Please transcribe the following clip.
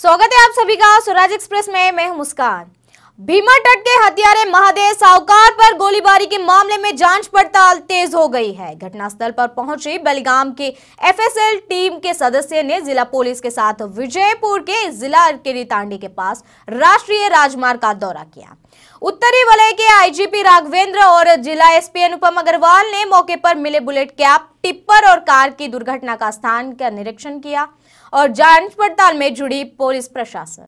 स्वागत है आप सभी का स्वराज एक्सप्रेस में मैं हूं मुस्कान भीमा तट के हथियारे महादेव साहुकार पर गोलीबारी के मामले में जांच पड़ताल तेज हो गई है घटनास्थल पर पहुंचे बेलगाम के एफएसएल टीम के सदस्य ने जिला पुलिस के साथ विजयपुर के जिला अरकेरी तांडी के पास राष्ट्रीय राजमार्ग का दौरा किया उत्तरी वलय के आईजीपी राघवेंद्र और जिला एसपी अनुपम अग्रवाल ने मौके पर मिले बुलेट कैप टिप्पर और कार की दुर्घटना का स्थान का निरीक्षण किया और जांच पड़ताल में जुड़ी पुलिस प्रशासन